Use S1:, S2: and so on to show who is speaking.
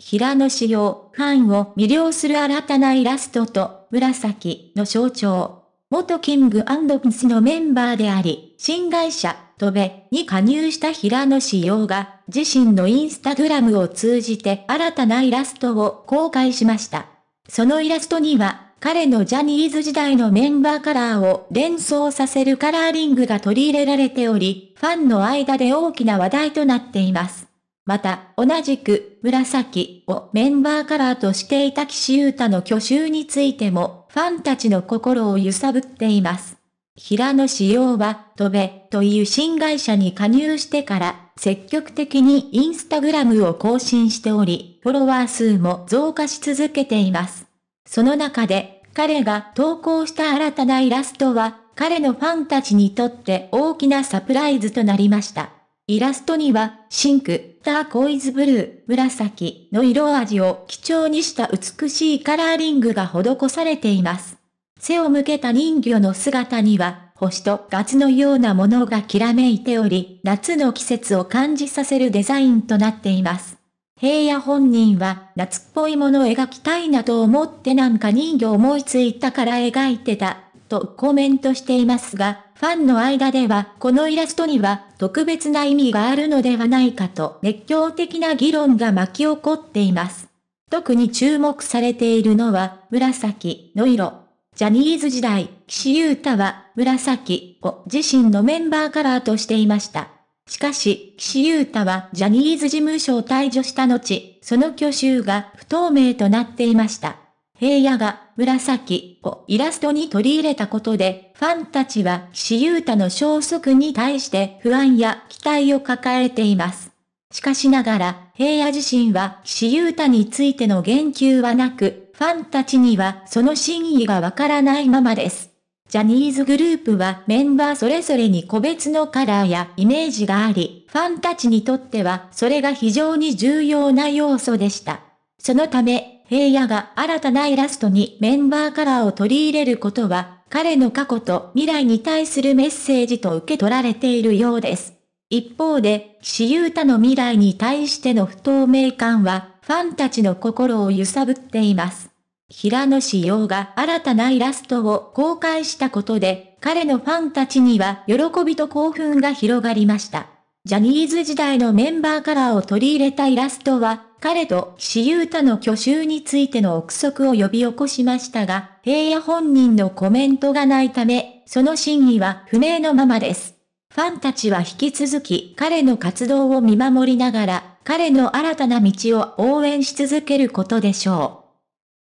S1: 平野紫耀、ファンを魅了する新たなイラストと、紫の象徴。元キングピスのメンバーであり、新会社、トベに加入した平野紫耀が、自身のインスタグラムを通じて新たなイラストを公開しました。そのイラストには、彼のジャニーズ時代のメンバーカラーを連想させるカラーリングが取り入れられており、ファンの間で大きな話題となっています。また、同じく、紫をメンバーカラーとしていた岸優太の去就についても、ファンたちの心を揺さぶっています。平野志陽は、トベという新会社に加入してから、積極的にインスタグラムを更新しており、フォロワー数も増加し続けています。その中で、彼が投稿した新たなイラストは、彼のファンたちにとって大きなサプライズとなりました。イラストには、シンク、ターコイズブルー、紫の色味を基調にした美しいカラーリングが施されています。背を向けた人魚の姿には、星とガツのようなものがきらめいており、夏の季節を感じさせるデザインとなっています。平野本人は夏っぽいものを描きたいなと思ってなんか人魚思いついたから描いてた、とコメントしていますが、ファンの間では、このイラストには特別な意味があるのではないかと熱狂的な議論が巻き起こっています。特に注目されているのは、紫の色。ジャニーズ時代、岸優太は、紫を自身のメンバーカラーとしていました。しかし、岸優太はジャニーズ事務所を退場した後、その去就が不透明となっていました。平野が紫をイラストに取り入れたことで、ファンたちは岸優太の消息に対して不安や期待を抱えています。しかしながら、平野自身は岸優太についての言及はなく、ファンたちにはその真意がわからないままです。ジャニーズグループはメンバーそれぞれに個別のカラーやイメージがあり、ファンたちにとってはそれが非常に重要な要素でした。そのため、平野が新たなイラストにメンバーカラーを取り入れることは、彼の過去と未来に対するメッセージと受け取られているようです。一方で、岸優太の未来に対しての不透明感は、ファンたちの心を揺さぶっています。平野志陽が新たなイラストを公開したことで、彼のファンたちには喜びと興奮が広がりました。ジャニーズ時代のメンバーカラーを取り入れたイラストは、彼と岸優太の去就についての憶測を呼び起こしましたが、平野本人のコメントがないため、その真意は不明のままです。ファンたちは引き続き彼の活動を見守りながら、彼の新たな道を応援し続けることでしょう。